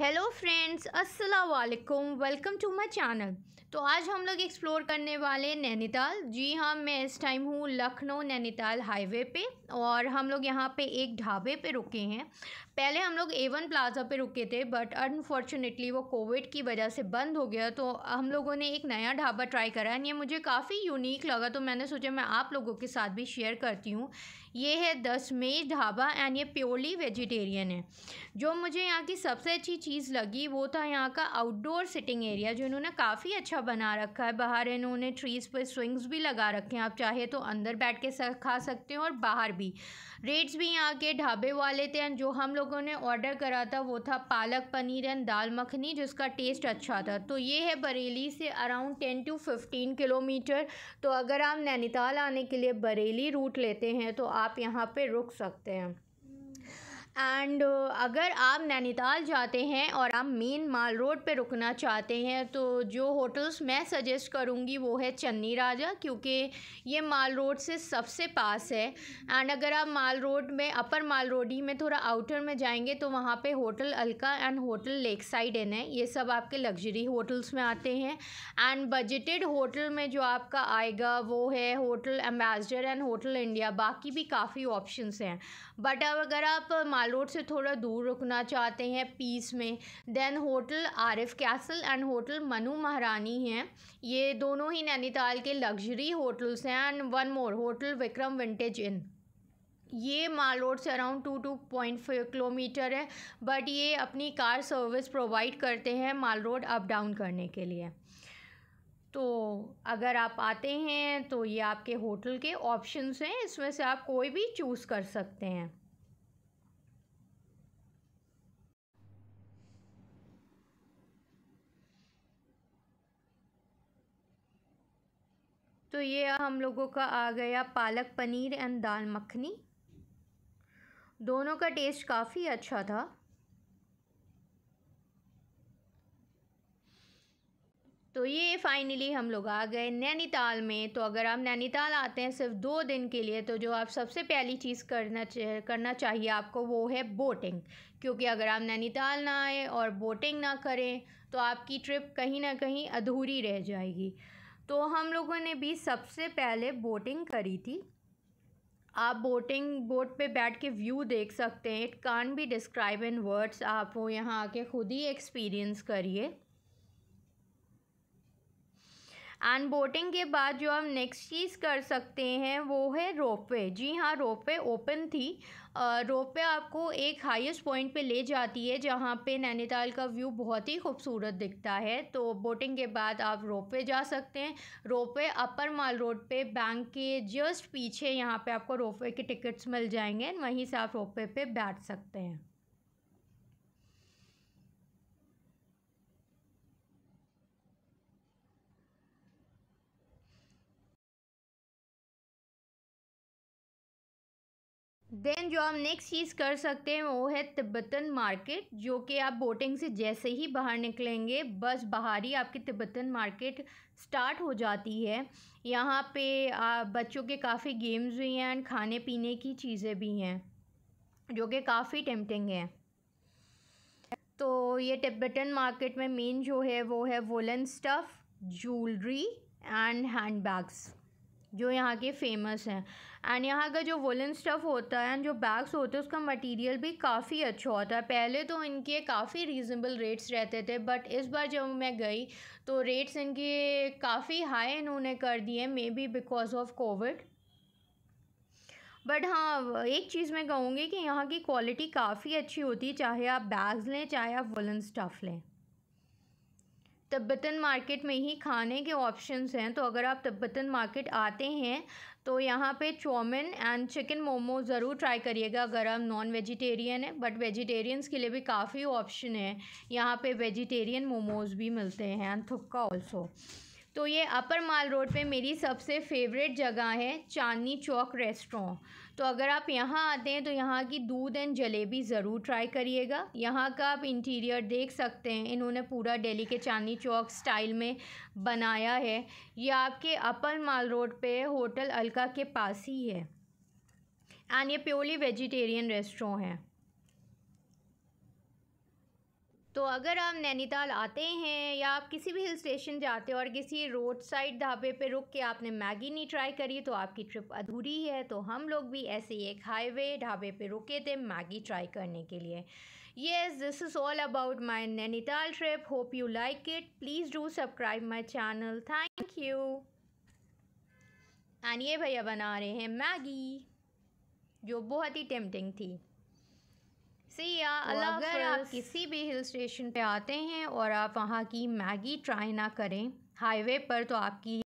hello friends असलकुम welcome to my channel तो आज हम लोग एक्सप्लोर करने वाले नैनीताल जी हाँ मैं इस टाइम हूँ लखनऊ नैनीताल हाईवे पे और हम लोग यहाँ पे एक ढाबे पे रुके हैं पहले हम लोग एवन प्लाजा पे रुके थे बट अनफॉर्चुनेटली वो कोविड की वजह से बंद हो गया तो हम लोगों ने एक नया ढाबा ट्राई करा ये मुझे काफ़ी यूनिक लगा तो मैंने सोचा मैं आप लोगों के साथ भी शेयर करती हूँ ये है दशमेज ढाबा एंड ये प्योरली वेजिटेरियन है जो मुझे यहाँ की सबसे अच्छी चीज़ लगी वो था यहाँ का आउटडोर सिटिंग एरिया जो इन्होंने काफ़ी अच्छा बना रखा है बाहर इन्होंने ट्रीज़ पर स्विंग्स भी लगा रखे हैं आप चाहे तो अंदर बैठ के खा सकते हैं और बाहर भी रेट्स भी यहाँ के ढाबे वाले थे एंड जो हम लोगों ने ऑर्डर करा था वो था पालक पनीर एंड दाल मखनी जिसका टेस्ट अच्छा था तो ये है बरेली से around ten to fifteen kilometer तो अगर आप नैनीताल आने के लिए बरेली रूट लेते हैं तो आप आप यहाँ पे रुक सकते हैं एंड uh, अगर आप नैनीताल जाते हैं और आप मेन माल रोड पे रुकना चाहते हैं तो जो होटल्स मैं सजेस्ट करूँगी वो है चन्नी राजा क्योंकि ये माल रोड से सबसे पास है एंड अगर आप माल रोड में अपर माल रोड ही में थोड़ा आउटर में जाएंगे तो वहाँ पे hotel Alka and hotel lake side inn है ये सब आपके लग्जरी होटल्स में आते हैं एंड बजटेड होटल में जो आपका आएगा वो है hotel Ambassador and hotel India बाकी भी काफ़ी ऑप्शन हैं बट अगर आप माल रोड से थोड़ा दूर रुकना चाहते हैं पीस में than hotel Arif Castle and hotel Manu Maharani हैं ये दोनों ही नैनीताल के लग्जरी होटल्स हैं and one more hotel Vikram Vintage Inn ये माल रोड से around two two point five kilometre है बट ये अपनी कार सर्विस प्रोवाइड करते हैं माल रोड अप डाउन करने के लिए तो अगर आप आते हैं तो ये आपके होटल के ऑप्शंस हैं इसमें से आप कोई भी चूज़ कर सकते हैं तो ये हम लोगों का आ गया पालक पनीर एंड दाल मखनी दोनों का टेस्ट काफ़ी अच्छा था तो ये फाइनली हम लोग आ गए नैनीताल में तो अगर आप नैनीताल आते हैं सिर्फ दो दिन के लिए तो जो आप सबसे पहली चीज़ करना करना चाहिए आपको वो है बोटिंग क्योंकि अगर आप नैनीताल ना आए और बोटिंग ना करें तो आपकी ट्रिप कहीं ना कहीं अधूरी रह जाएगी तो हम लोगों ने भी सबसे पहले बोटिंग करी थी आप बोटिंग बोट पे बैठ के व्यू देख सकते हैं it can be describe in words आप वो यहाँ आके ख़ुद ही एक्सपीरियंस करिए एंड बोटिंग के बाद जो हम नेक्स्ट चीज़ कर सकते हैं वो है रोपवे जी हाँ रोपवे ओपन थी रोपवे आपको एक हाईएस्ट पॉइंट पे ले जाती है जहाँ पे नैनीताल का व्यू बहुत ही खूबसूरत दिखता है तो बोटिंग के बाद आप रोपवे जा सकते हैं रोपवे अपर माल रोड पे बैंक के जस्ट पीछे यहाँ पे आपको रोपवे के टिकट्स मिल जाएंगे वहीं से आप रोपवे पर बैठ सकते हैं देन जो हम नेक्स्ट चीज़ कर सकते हैं वो है तिब्बतन मार्केट जो कि आप बोटिंग से जैसे ही बाहर निकलेंगे बस बाहर ही आपकी तिब्बतन मार्केट स्टार्ट हो जाती है यहाँ पे बच्चों के काफ़ी गेम्स भी हैं एंड खाने पीने की चीज़ें भी हैं जो कि काफ़ी टेम्पटिंग है तो ये तिब्बतन मार्केट में मेन जो है वो है woollen stuff jewellery and hand bags जो यहाँ के फेमस हैं एंड यहाँ का जो वुलन स्टफ़ होता है एंड जो बैग्स होते हैं उसका मटेरियल भी काफ़ी अच्छा होता है पहले तो इनके काफ़ी रीज़नेबल रेट्स रहते थे बट इस बार जब मैं गई तो रेट्स इनके काफ़ी हाई इन्होंने कर दिए maybe because of Covid but हाँ एक चीज़ मैं कहूँगी कि यहाँ की क्वालिटी काफ़ी अच्छी होती है चाहे आप बैग्स लें चाहे आप वुलन स्टफ़ लें तब्बतन मार्केट में ही खाने के ऑप्शंस हैं तो अगर आप तब्बतन मार्केट आते हैं तो यहाँ पे चौमिन एंड चिकन मोमो ज़रूर ट्राई करिएगा अगर आप नॉन वेजिटेरियन है बट वेजिटेरियंस के लिए भी काफ़ी ऑप्शन है यहाँ पे वेजिटेरियन मोमोज़ भी मिलते हैं एंड थुक्का ऑल्सो तो ये अपर माल रोड पे मेरी सबसे फेवरेट जगह है चांदनी चौक रेस्टोरेंट तो अगर आप यहाँ आते हैं तो यहाँ की दूध एंड जलेबी ज़रूर ट्राई करिएगा यहाँ का आप इंटीरियर देख सकते हैं इन्होंने पूरा दिल्ली के चांदनी चौक स्टाइल में बनाया है ये आपके अपर माल रोड पे होटल अलका के पास ही है एंड ये प्योरली वेजिटेरियन रेस्टोरेंट है तो अगर आप नैनीताल आते हैं या आप किसी भी हिल स्टेशन जाते हो और किसी रोड साइड ढाबे पे रुक के आपने मैगी नहीं ट्राई करी तो आपकी ट्रिप अधूरी है तो हम लोग भी ऐसे ही एक हाईवे ढाबे पे रुके थे मैगी ट्राई करने के लिए yes this is all about my Nainital trip hope you like it please do subscribe my channel thank you and ये भैया बना रहे हैं मैगी जो बहुत ही टेम्पटिंग थी या तो अल्लाह अगर आप किसी भी हिल स्टेशन पे आते हैं और आप वहाँ की मैगी ट्राई ना करें हाईवे पर तो आपकी